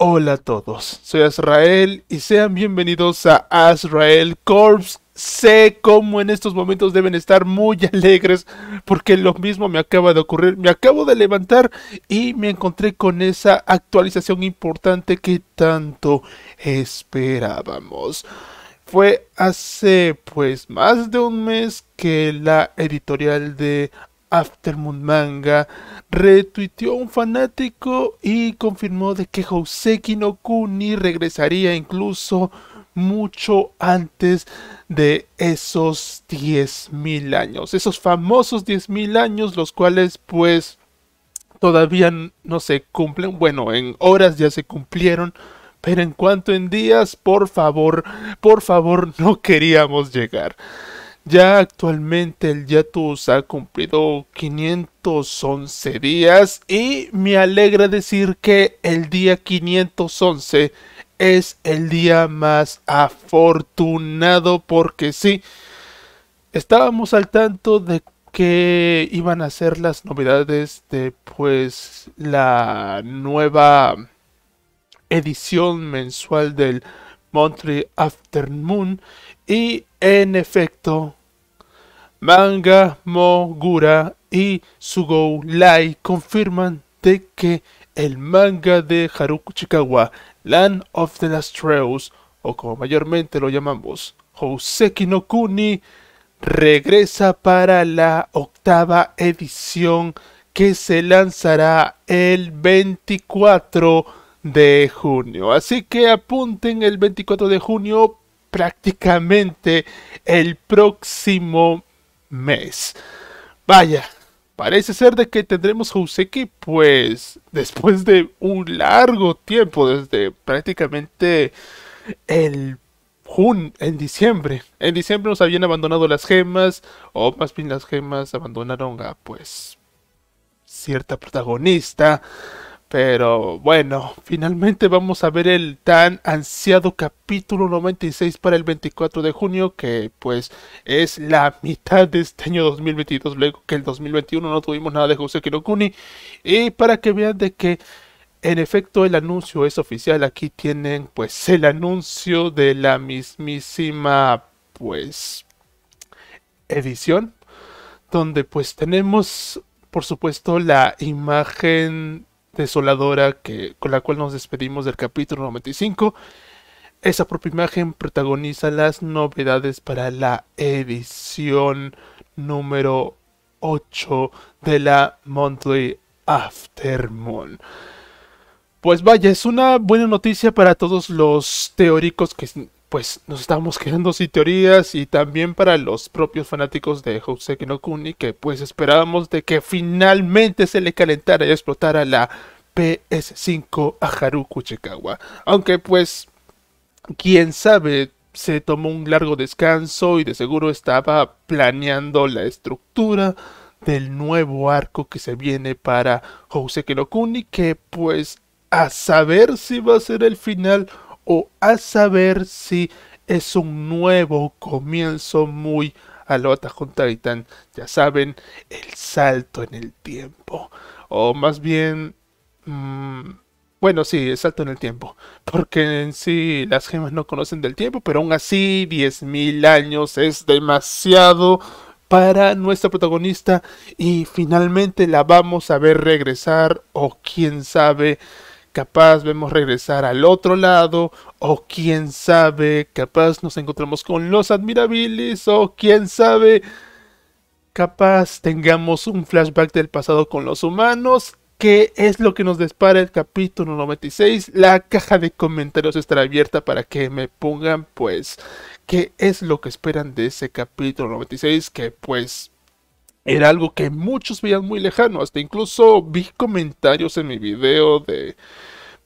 Hola a todos, soy Azrael y sean bienvenidos a Azrael Corps. Sé cómo en estos momentos deben estar muy alegres porque lo mismo me acaba de ocurrir. Me acabo de levantar y me encontré con esa actualización importante que tanto esperábamos. Fue hace pues más de un mes que la editorial de Aftermoon Manga, retuiteó un fanático y confirmó de que Houseki no Kuni regresaría incluso mucho antes de esos 10.000 años, esos famosos 10.000 años, los cuales pues todavía no se cumplen, bueno, en horas ya se cumplieron, pero en cuanto en días, por favor, por favor, no queríamos llegar. Ya actualmente el Yatus ha cumplido 511 días y me alegra decir que el día 511 es el día más afortunado porque sí, estábamos al tanto de que iban a ser las novedades de pues la nueva edición mensual del Monthly Afternoon y en efecto Manga, Mogura y Sugou Lai confirman de que el manga de Haruku Chikawa, Land of the Last Trails, o como mayormente lo llamamos, Houseki no Kuni, regresa para la octava edición que se lanzará el 24 de junio. Así que apunten el 24 de junio prácticamente el próximo mes. Vaya, parece ser de que tendremos Houseki pues después de un largo tiempo, desde prácticamente el Jun, en diciembre. En diciembre nos habían abandonado las gemas, o más bien las gemas abandonaron a pues cierta protagonista. Pero bueno, finalmente vamos a ver el tan ansiado capítulo 96 para el 24 de junio, que pues es la mitad de este año 2022, luego que el 2021 no tuvimos nada de José Kirokuni. Y para que vean de que en efecto el anuncio es oficial, aquí tienen pues el anuncio de la mismísima pues edición, donde pues tenemos por supuesto la imagen desoladora que, con la cual nos despedimos del capítulo 95. Esa propia imagen protagoniza las novedades para la edición número 8 de la Monthly Aftermoon Pues vaya, es una buena noticia para todos los teóricos que pues nos estábamos quedando sin teorías y también para los propios fanáticos de Joseki no Kuni que pues esperábamos de que finalmente se le calentara y explotara la PS5 a Haruku Chikawa. Aunque pues quién sabe, se tomó un largo descanso y de seguro estaba planeando la estructura del nuevo arco que se viene para jose no Kuni que pues a saber si va a ser el final o a saber si es un nuevo comienzo muy alota con Titan, ya saben, el salto en el tiempo, o más bien, mm, bueno, sí, el salto en el tiempo, porque en sí las gemas no conocen del tiempo, pero aún así 10.000 años es demasiado para nuestra protagonista y finalmente la vamos a ver regresar o quién sabe capaz vemos regresar al otro lado, o quién sabe, capaz nos encontramos con los admirabilis, o quién sabe, capaz tengamos un flashback del pasado con los humanos, ¿Qué es lo que nos dispara el capítulo 96. La caja de comentarios estará abierta para que me pongan pues qué es lo que esperan de ese capítulo 96 que pues era algo que muchos veían muy lejano. Hasta incluso vi comentarios en mi video de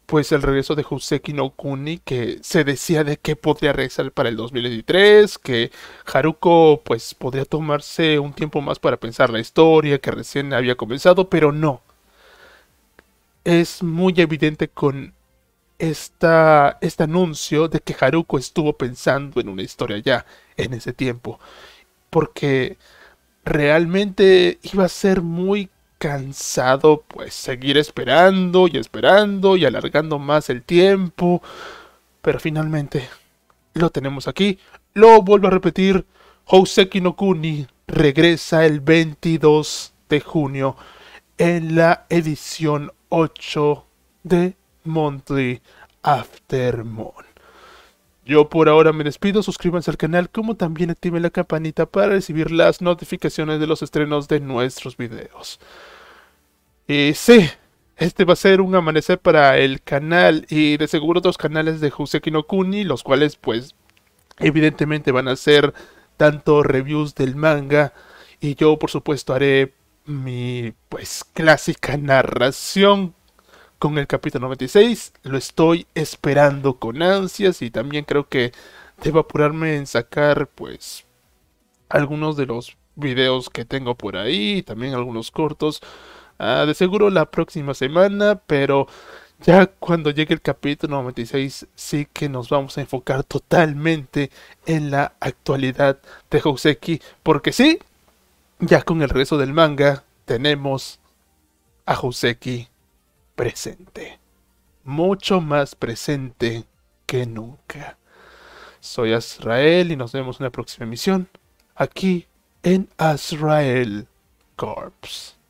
pues el regreso de Joseki no Kuni que se decía de que podría regresar para el 2023, que Haruko pues podría tomarse un tiempo más para pensar la historia que recién había comenzado, pero no. Es muy evidente con esta, este anuncio de que Haruko estuvo pensando en una historia ya en ese tiempo, porque realmente iba a ser muy cansado pues seguir esperando y esperando y alargando más el tiempo. Pero finalmente lo tenemos aquí. Lo vuelvo a repetir, Hoseki no Kuni regresa el 22 de junio en la edición 8 de Monthly After yo por ahora me despido, suscríbanse al canal como también activen la campanita para recibir las notificaciones de los estrenos de nuestros videos. Y sí, este va a ser un amanecer para el canal y de seguro dos canales de jose no Kuni, los cuales pues evidentemente van a ser tanto reviews del manga y yo por supuesto haré mi pues clásica narración con el capítulo 96. Lo estoy esperando con ansias y también creo que debo apurarme en sacar pues algunos de los videos que tengo por ahí, también algunos cortos. Ah, de seguro la próxima semana, pero ya cuando llegue el capítulo 96 sí que nos vamos a enfocar totalmente en la actualidad de Joseki porque sí, ya con el regreso del manga tenemos a Joseki presente. Mucho más presente que nunca. Soy Azrael y nos vemos en la próxima emisión aquí en Azrael Corps.